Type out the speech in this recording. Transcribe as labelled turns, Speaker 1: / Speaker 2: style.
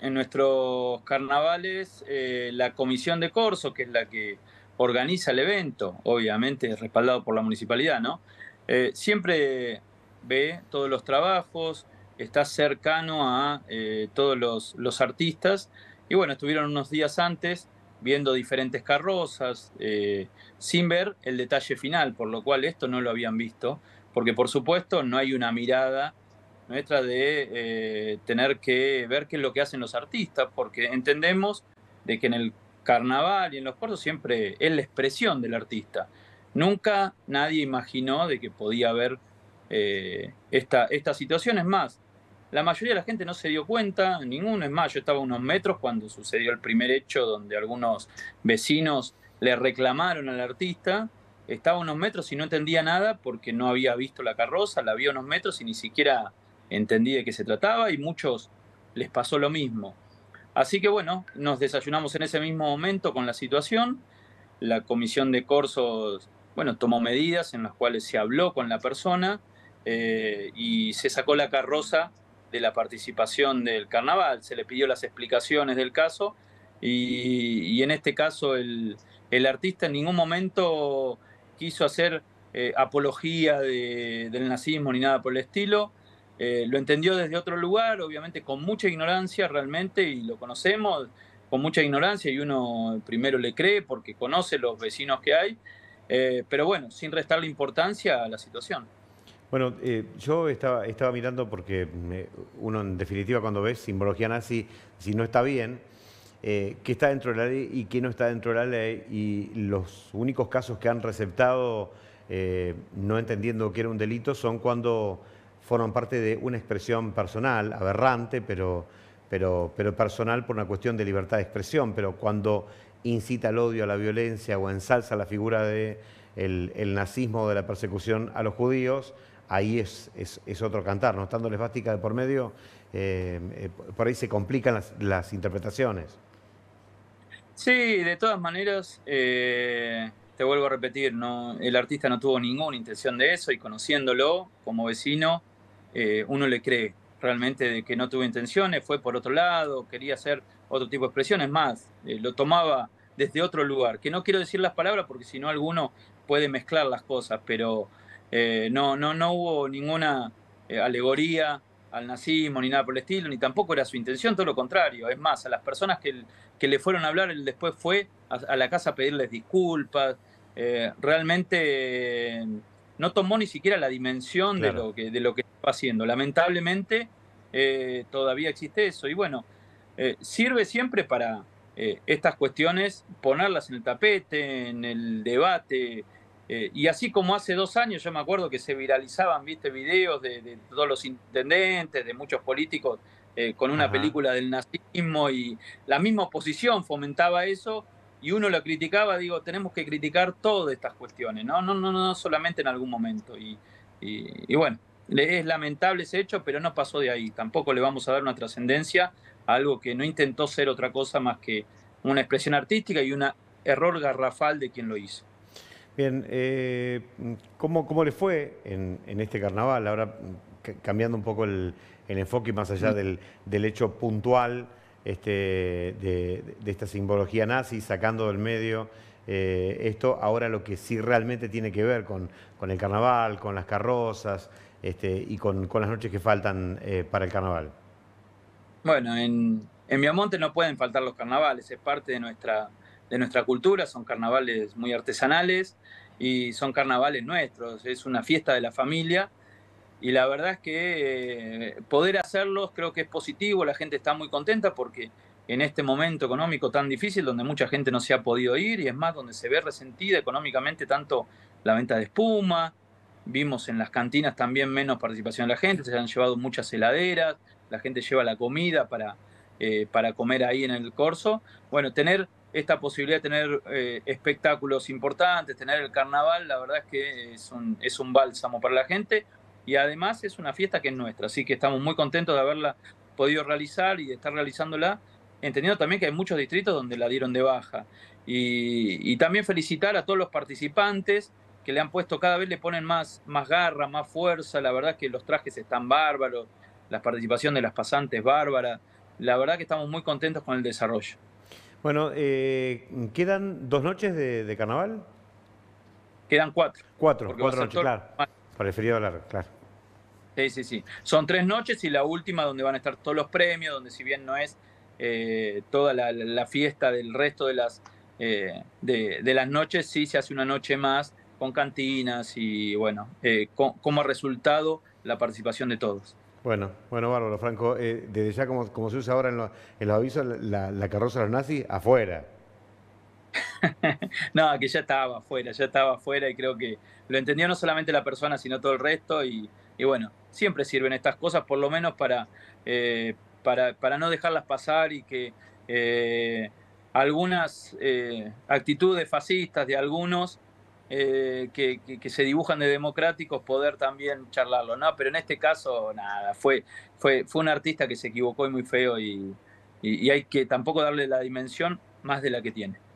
Speaker 1: en nuestros carnavales eh, la comisión de Corso, que es la que organiza el evento, obviamente respaldado por la municipalidad, ¿no? Eh, siempre ve todos los trabajos, está cercano a eh, todos los, artistas y bueno, estuvieron unos días antes viendo diferentes carrozas, sin ver el detalle final, por lo cual esto no lo habían visto, porque por supuesto no hay una mirada nuestra de eh, tener que ver qué es lo que hacen los artistas, porque entendemos de que en el carnaval y en los puertos siempre es la expresión del artista. Nunca nadie imaginó de que podía haber eh, esta, situación. Es más, la mayoría de la gente no se dio cuenta, ninguno. Es más, yo estaba a unos metros cuando sucedió el primer hecho donde algunos vecinos le reclamaron al artista. Estaba a unos metros y no entendía nada porque no había visto la carroza, la vio a unos metros y ni siquiera entendí de qué se trataba y muchos les pasó lo mismo. Así que bueno, nos desayunamos en ese mismo momento con la situación. La comisión de corsos, bueno, tomó medidas en las cuales se habló con la persona eh, y se sacó la carroza de la participación del carnaval. Se le pidió las explicaciones del caso y, en este caso el, artista en ningún momento quiso hacer eh, apología del nazismo ni nada por el estilo. Eh, lo entendió desde otro lugar, obviamente con mucha ignorancia realmente, y lo conocemos con mucha ignorancia, y uno primero le cree porque conoce los vecinos que hay, eh, pero bueno, sin restarle importancia a la situación.
Speaker 2: Bueno, eh, yo estaba, mirando porque mm, uno en definitiva cuando ves simbología nazi, si no está bien, qué está dentro de la ley y qué no está dentro de la ley. Y los únicos casos que han receptado no entendiendo que era un delito son cuando forman parte de una expresión personal, aberrante, pero, pero, pero personal por una cuestión de libertad de expresión, pero cuando incita al odio, a la violencia o ensalza la figura del de el, nazismo, de la persecución a los judíos, ahí es, es, otro cantar, no estando bástica de por medio, eh, eh, por ahí se complican las, interpretaciones.
Speaker 1: Sí, de todas maneras, eh, te vuelvo a repetir, no, el artista no tuvo ninguna intención de eso y conociéndolo como vecino, eh, uno le cree realmente que no tuvo intenciones, fue por otro lado, quería hacer otro tipo de expresiones más, eh, lo tomaba desde otro lugar, que no quiero decir las palabras porque si no alguno puede mezclar las cosas, pero eh, no, no, no hubo ninguna alegoría al nazismo ni nada por el estilo, ni tampoco era su intención, todo lo contrario, es más, a las personas que, que le fueron a hablar, él después fue a la casa a pedirles disculpas, realmente no tomó ni siquiera la dimensión de, lo que, de lo que está haciendo. Lamentablemente eh, todavía existe eso. Y bueno, eh, sirve siempre para eh, estas cuestiones ponerlas en el tapete, en el debate. y así como hace dos años yo me acuerdo que se viralizaban, viste, videos de, todos los intendentes, de muchos políticos con una película del nazismo y la misma oposición fomentaba eso y uno lo criticaba, digo, tenemos que criticar todas estas cuestiones, no, no, no, no solamente en algún momento. Y, y, bueno, es lamentable ese hecho, pero no pasó de ahí. Tampoco le vamos a dar una trascendencia a algo que no intentó ser otra cosa más que una expresión artística y un error garrafal de quien
Speaker 2: lo hizo. Bien, eh, ¿cómo, ¿cómo, le fue en, este carnaval? Ahora cambiando un poco el, el enfoque más allá mm. del, del hecho puntual este, de, esta simbología nazi, sacando del medio eh, esto, ahora lo que sí realmente tiene que ver con, el carnaval, con las carrozas este, y con, las noches que faltan eh, para el carnaval.
Speaker 1: Bueno, en, en no pueden faltar los carnavales, es parte de nuestra, de nuestra cultura, son carnavales muy artesanales y son carnavales nuestros, es una fiesta de la familia y la verdad es que eh, poder hacerlos creo que es positivo, la gente está muy contenta porque en este momento económico tan difícil donde mucha gente no se ha podido ir y es más donde se ve resentida económicamente tanto la venta de espuma, vimos en las cantinas también menos participación de la gente, se han llevado muchas heladeras, la gente lleva la comida para, eh, comer ahí en el corso. Bueno, tener esta posibilidad de tener eh, espectáculos importantes, tener el carnaval, la verdad es que es un, es un bálsamo para la gente y además es una fiesta que es nuestra, así que estamos muy contentos de haberla podido realizar y de estar realizándola, entendiendo también que hay muchos distritos donde la dieron de baja. Y, también felicitar a todos los participantes que le han puesto, cada vez le ponen más, más garra, más fuerza, la verdad que los trajes están bárbaros, la participación de las pasantes bárbara, la verdad que estamos muy contentos con el desarrollo.
Speaker 2: Bueno, eh, ¿quedan dos noches de, carnaval?
Speaker 1: Quedan cuatro.
Speaker 2: Cuatro, cuatro noches, claro. preferido Para claro.
Speaker 1: Sí, sí, sí. Son tres noches y la última donde van a estar todos los premios, donde si bien no es eh, toda la, fiesta del resto de las, eh, de, las noches, sí se hace una noche más con cantinas y bueno, eh, ha resultado la participación de todos.
Speaker 2: Bueno, bueno, bárbaro, Franco. Eh, desde ya, como, como, se usa ahora en, en los avisos, la, carroza de los nazis, afuera.
Speaker 1: no, que ya estaba afuera, ya estaba afuera y creo que lo entendió no solamente la persona, sino todo el resto y, y bueno, siempre sirven estas cosas, por lo menos para, eh, para, para, no dejarlas pasar y que eh, algunas eh, actitudes fascistas de algunos que, que, se dibujan de democráticos poder también charlarlo, ¿no? Pero en este caso, nada, fue, fue, fue un artista que se equivocó y muy feo y hay que tampoco darle la dimensión más de la que tiene.